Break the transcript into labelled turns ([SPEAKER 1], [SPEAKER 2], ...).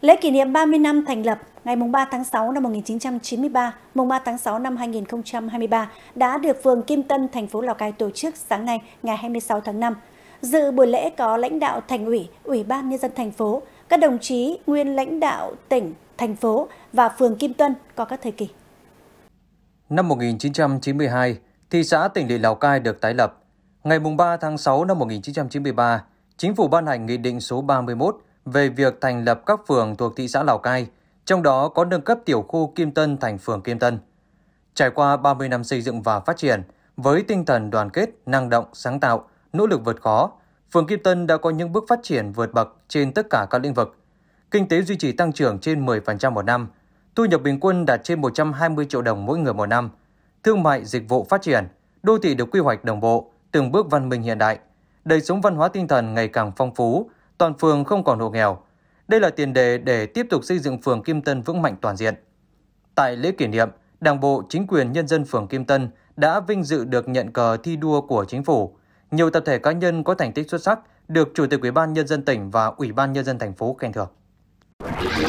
[SPEAKER 1] Lễ kỷ niệm 30 năm thành lập ngày 3 tháng 6 năm 1993, mùng 3 tháng 6 năm 2023 đã được phường Kim Tân, thành phố Lào Cai tổ chức sáng nay, ngày 26 tháng 5. Dự buổi lễ có lãnh đạo thành ủy, ủy ban nhân dân thành phố, các đồng chí nguyên lãnh đạo tỉnh, thành phố và phường Kim Tân có các thời kỳ.
[SPEAKER 2] Năm 1992, thị xã tỉnh lỵ Lào Cai được tái lập. Ngày 3 tháng 6 năm 1993, Chính phủ ban hành Nghị định số 31 về việc thành lập các phường thuộc thị xã Lào Cai, trong đó có nâng cấp tiểu khu Kim Tân thành phường Kim Tân. Trải qua 30 năm xây dựng và phát triển, với tinh thần đoàn kết, năng động, sáng tạo, nỗ lực vượt khó, phường Kim Tân đã có những bước phát triển vượt bậc trên tất cả các lĩnh vực. Kinh tế duy trì tăng trưởng trên 10% một năm, thu nhập bình quân đạt trên 120 triệu đồng mỗi người một năm, thương mại dịch vụ phát triển, đô thị được quy hoạch đồng bộ, từng bước văn minh hiện đại, đời sống văn hóa tinh thần ngày càng phong phú, toàn phường không còn hộ nghèo. Đây là tiền đề để tiếp tục xây dựng phường Kim Tân vững mạnh toàn diện. Tại lễ kỷ niệm, Đảng bộ, chính quyền nhân dân phường Kim Tân đã vinh dự được nhận cờ thi đua của chính phủ. Nhiều tập thể cá nhân có thành tích xuất sắc được Chủ tịch Ủy ban nhân dân tỉnh và Ủy ban nhân dân thành phố khen thưởng.